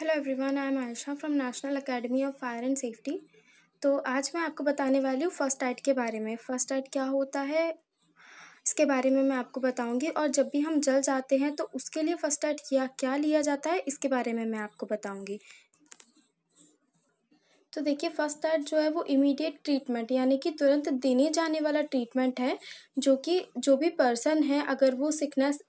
hello everyone I am Ayesha from National Academy of Fire and Safety तो आज मैं आपको बताने वाली हूँ फ़र्स्ट एड के बारे में फ़र्स्ट एड क्या होता है इसके बारे में मैं आपको बताऊंगी और जब भी हम जल जाते हैं तो उसके लिए फ़र्स्ट एड किया क्या लिया जाता है इसके बारे में मैं आपको बताऊँगी तो देखिए फ़र्स्ट एड जो है वो इमीडिएट ट्रीटमेंट यानी कि तुरंत देने जाने वाला ट्रीटमेंट है जो कि जो भी पर्सन है अगर वो सिकनेस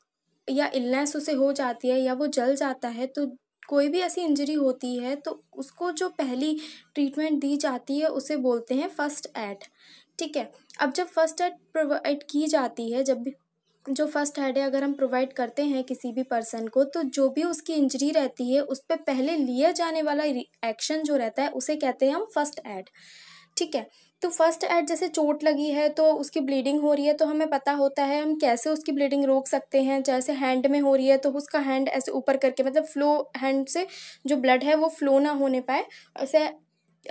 या इलनेस उसे हो जाती है या वो जल जाता है तो कोई भी ऐसी इंजरी होती है तो उसको जो पहली ट्रीटमेंट दी जाती है उसे बोलते हैं फर्स्ट एड ठीक है अब जब फर्स्ट एड प्रोवाइड की जाती है जब भी जो फर्स्ट एड है अगर हम प्रोवाइड करते हैं किसी भी पर्सन को तो जो भी उसकी इंजरी रहती है उस पर पहले लिया जाने वाला एक्शन जो रहता है उसे कहते हैं हम फर्स्ट एड ठीक है तो फर्स्ट एड जैसे चोट लगी है तो उसकी ब्लीडिंग हो रही है तो हमें पता होता है हम कैसे उसकी ब्लीडिंग रोक सकते हैं जैसे हैंड में हो रही है तो उसका हैंड ऐसे ऊपर करके मतलब फ्लो हैंड से जो ब्लड है वो फ्लो ना होने पाए ऐसे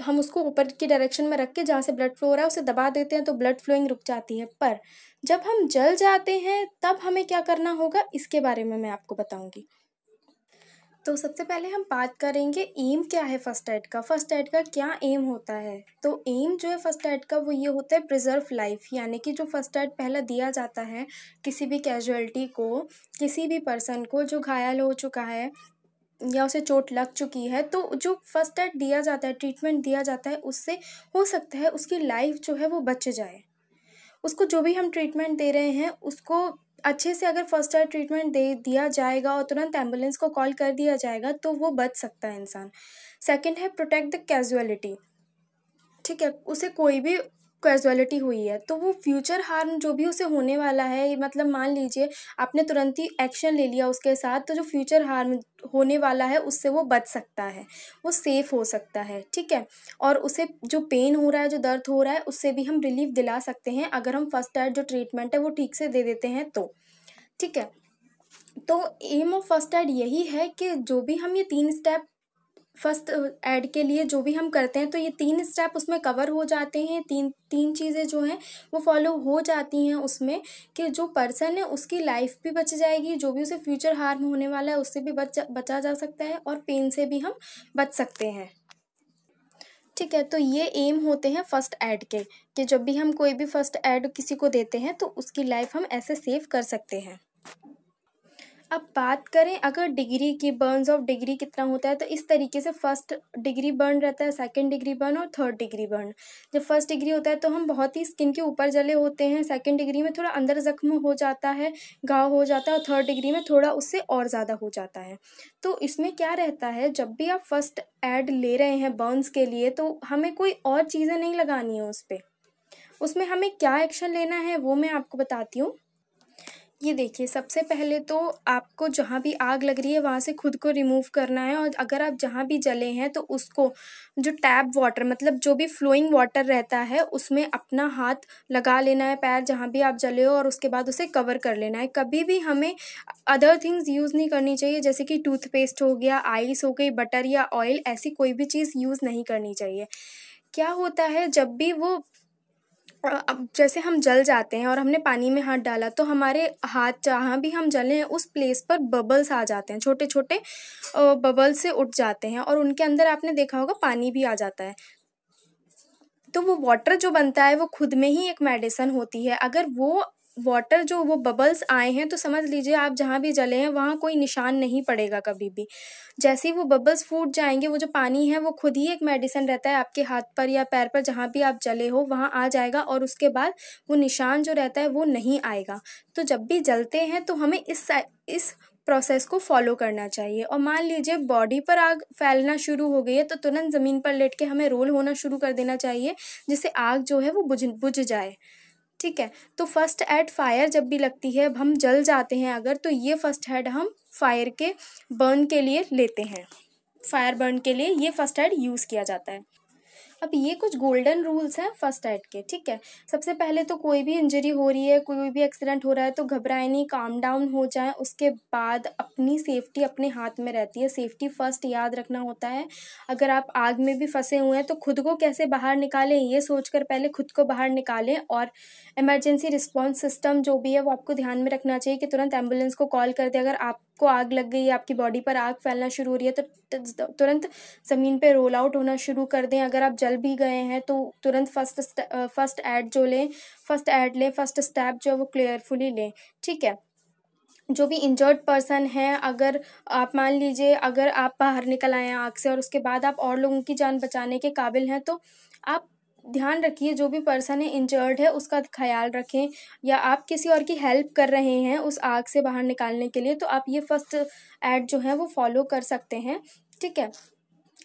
हम उसको ऊपर की डायरेक्शन में रख के जहाँ से ब्लड फ्लो हो रहा है उसे दबा देते हैं तो ब्लड फ्लोइंग रुक जाती है पर जब हम जल जाते हैं तब हमें क्या करना होगा इसके बारे में मैं आपको बताऊँगी तो सबसे पहले हम बात करेंगे एम क्या है फर्स्ट एड का फर्स्ट एड का क्या एम होता है तो एम जो है फर्स्ट एड का वो ये होता है प्रिजर्व लाइफ यानी कि जो फर्स्ट एड पहला दिया जाता है किसी भी कैजुअलिटी को किसी भी पर्सन को जो घायल हो चुका है या उसे चोट लग चुकी है तो जो फर्स्ट एड दिया जाता है ट्रीटमेंट दिया जाता है उससे हो सकता है उसकी लाइफ जो है वो बच जाए उसको जो भी हम ट्रीटमेंट दे रहे हैं उसको अच्छे से अगर फर्स्ट एड ट्रीटमेंट दे दिया जाएगा और तुरंत एम्बुलेंस को कॉल कर दिया जाएगा तो वो बच सकता है इंसान सेकंड है प्रोटेक्ट द कैजुअलिटी ठीक है उसे कोई भी कैजुअलिटी हुई है तो वो फ्यूचर हार्म जो भी उसे होने वाला है मतलब मान लीजिए आपने तुरंत ही एक्शन ले लिया उसके साथ तो जो फ्यूचर हार्म होने वाला है उससे वो बच सकता है वो सेफ़ हो सकता है ठीक है और उसे जो पेन हो रहा है जो दर्द हो रहा है उससे भी हम रिलीफ दिला सकते हैं अगर हम फर्स्ट एड जो ट्रीटमेंट है वो ठीक से दे देते हैं तो ठीक है तो एम ऑफ फर्स्ट एड यही है कि जो भी हम ये तीन स्टेप फर्स्ट ऐड के लिए जो भी हम करते हैं तो ये तीन स्टेप उसमें कवर हो जाते हैं तीन तीन चीज़ें जो हैं वो फॉलो हो जाती हैं उसमें कि जो पर्सन है उसकी लाइफ भी बच जाएगी जो भी उसे फ्यूचर हार्म होने वाला है उससे भी बच बचा जा सकता है और पेन से भी हम बच सकते हैं ठीक है तो ये एम होते हैं फर्स्ट ऐड के कि जब भी हम कोई भी फर्स्ट ऐड किसी को देते हैं तो उसकी लाइफ हम ऐसे सेव कर सकते हैं अब बात करें अगर डिग्री की बर्न्स ऑफ डिग्री कितना होता है तो इस तरीके से फर्स्ट डिग्री बर्न रहता है सेकंड डिग्री बर्न और थर्ड डिग्री बर्न जब फर्स्ट डिग्री होता है तो हम बहुत ही स्किन के ऊपर जले होते हैं सेकंड डिग्री में थोड़ा अंदर जख्म हो जाता है घाव हो जाता है और थर्ड डिग्री में थोड़ा उससे और ज़्यादा हो जाता है तो इसमें क्या रहता है जब भी आप फर्स्ट एड ले रहे हैं बर्न्स के लिए तो हमें कोई और चीज़ें नहीं लगानी है उस पर उसमें हमें क्या एक्शन लेना है वो मैं आपको बताती हूँ ये देखिए सबसे पहले तो आपको जहाँ भी आग लग रही है वहाँ से खुद को रिमूव करना है और अगर आप जहाँ भी जले हैं तो उसको जो टैप वाटर मतलब जो भी फ्लोइंग वाटर रहता है उसमें अपना हाथ लगा लेना है पैर जहाँ भी आप जले हो और उसके बाद उसे कवर कर लेना है कभी भी हमें अदर थिंग्स यूज़ नहीं करनी चाहिए जैसे कि टूथपेस्ट हो गया आइस हो गई बटर या ऑयल ऐसी कोई भी चीज़ यूज़ नहीं करनी चाहिए क्या होता है जब भी वो अब जैसे हम जल जाते हैं और हमने पानी में हाथ डाला तो हमारे हाथ जहाँ भी हम जले हैं उस प्लेस पर बबल्स आ जाते हैं छोटे छोटे बबल्स से उठ जाते हैं और उनके अंदर आपने देखा होगा पानी भी आ जाता है तो वो वाटर जो बनता है वो खुद में ही एक मेडिसन होती है अगर वो वाटर जो वो बबल्स आए हैं तो समझ लीजिए आप जहाँ भी जले हैं वहाँ कोई निशान नहीं पड़ेगा कभी भी जैसे ही वो बबल्स फूट जाएंगे वो जो पानी है वो खुद ही एक मेडिसिन रहता है आपके हाथ पर या पैर पर जहाँ भी आप जले हो वहाँ आ जाएगा और उसके बाद वो निशान जो रहता है वो नहीं आएगा तो जब भी जलते हैं तो हमें इस इस प्रोसेस को फॉलो करना चाहिए और मान लीजिए बॉडी पर आग फैलना शुरू हो गई है तो तुरंत ज़मीन पर लेट के हमें रोल होना शुरू कर देना चाहिए जिससे आग जो है वो बुझ बुझ जाए ठीक है तो फर्स्ट एड फायर जब भी लगती है अब हम जल जाते हैं अगर तो ये फर्स्ट एड हम फायर के बर्न के लिए लेते हैं फायर बर्न के लिए ये फर्स्ट एड यूज़ किया जाता है अब ये कुछ गोल्डन रूल्स हैं फर्स्ट एड के ठीक है सबसे पहले तो कोई भी इंजरी हो रही है कोई भी एक्सीडेंट हो रहा है तो घबराए नहीं काम डाउन हो जाए उसके बाद अपनी सेफ्टी अपने हाथ में रहती है सेफ्टी फर्स्ट याद रखना होता है अगर आप आग में भी फंसे हुए हैं तो खुद को कैसे बाहर निकालें ये सोचकर पहले खुद को बाहर निकालें और इमरजेंसी रिस्पॉन्स सिस्टम जो भी है वो आपको ध्यान में रखना चाहिए कि तुरंत एम्बुलेंस को कॉल कर दें अगर आप आपको आग लग गई आपकी बॉडी पर आग फैलना शुरू हो रही है तो तुरंत ज़मीन पे रोल आउट होना शुरू कर दें अगर आप जल भी गए हैं तो तुरंत फर्स्ट फर्स्ट एड जो लें फर्स्ट एड लें फर्स्ट स्टेप जो है वो क्लियरफुली लें ठीक है जो भी इंजर्ड पर्सन है अगर आप मान लीजिए अगर आप बाहर निकल आए हैं आग से और उसके बाद आप और लोगों की जान बचाने के काबिल हैं तो आप ध्यान रखिए जो भी पर्सन है इंजर्ड है उसका ख्याल रखें या आप किसी और की हेल्प कर रहे हैं उस आग से बाहर निकालने के लिए तो आप ये फर्स्ट ऐड जो है वो फॉलो कर सकते हैं ठीक है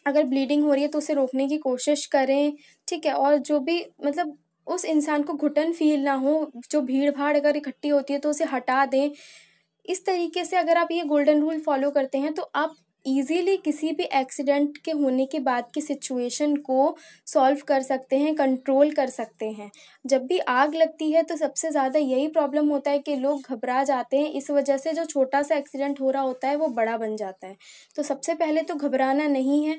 अगर ब्लीडिंग हो रही है तो उसे रोकने की कोशिश करें ठीक है और जो भी मतलब उस इंसान को घुटन फील ना हो जो भीड़ भाड़ अगर इकट्ठी होती है तो उसे हटा दें इस तरीके से अगर आप ये गोल्डन रूल फॉलो करते हैं तो आप ईजीली किसी भी एक्सीडेंट के होने के बाद की सिचुएशन को सॉल्व कर सकते हैं कंट्रोल कर सकते हैं जब भी आग लगती है तो सबसे ज़्यादा यही प्रॉब्लम होता है कि लोग घबरा जाते हैं इस वजह से जो छोटा सा एक्सीडेंट हो रहा होता है वो बड़ा बन जाता है तो सबसे पहले तो घबराना नहीं है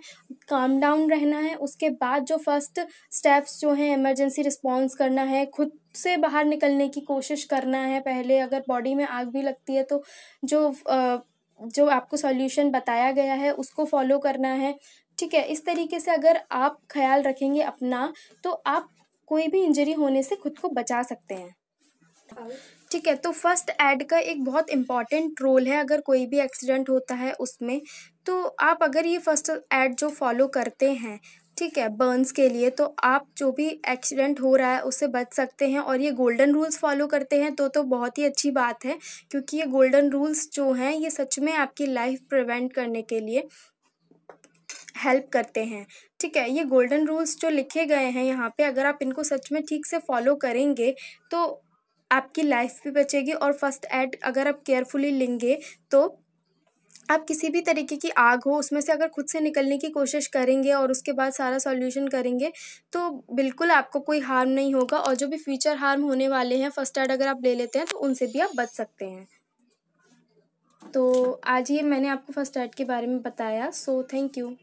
काम डाउन रहना है उसके बाद जो फर्स्ट स्टेप्स जो हैं इमरजेंसी रिस्पॉन्स करना है खुद से बाहर निकलने की कोशिश करना है पहले अगर बॉडी में आग भी लगती है तो जो आ, जो आपको सॉल्यूशन बताया गया है उसको फॉलो करना है ठीक है इस तरीके से अगर आप ख्याल रखेंगे अपना तो आप कोई भी इंजरी होने से खुद को बचा सकते हैं ठीक है तो फर्स्ट एड का एक बहुत इम्पॉर्टेंट रोल है अगर कोई भी एक्सीडेंट होता है उसमें तो आप अगर ये फर्स्ट एड जो फॉलो करते हैं ठीक है बर्न्स के लिए तो आप जो भी एक्सीडेंट हो रहा है उससे बच सकते हैं और ये गोल्डन रूल्स फॉलो करते हैं तो तो बहुत ही अच्छी बात है क्योंकि ये गोल्डन रूल्स जो हैं ये सच में आपकी लाइफ प्रिवेंट करने के लिए हेल्प करते हैं ठीक है ये गोल्डन रूल्स जो लिखे गए हैं यहाँ पे अगर आप इनको सच में ठीक से फॉलो करेंगे तो आपकी लाइफ भी बचेगी और फर्स्ट एड अगर आप केयरफुली लेंगे तो आप किसी भी तरीके की आग हो उसमें से अगर खुद से निकलने की कोशिश करेंगे और उसके बाद सारा सॉल्यूशन करेंगे तो बिल्कुल आपको कोई हार्म नहीं होगा और जो भी फ्यूचर हार्म होने वाले हैं फर्स्ट एड अगर आप ले लेते हैं तो उनसे भी आप बच सकते हैं तो आज ये मैंने आपको फर्स्ट एड के बारे में बताया सो थैंक यू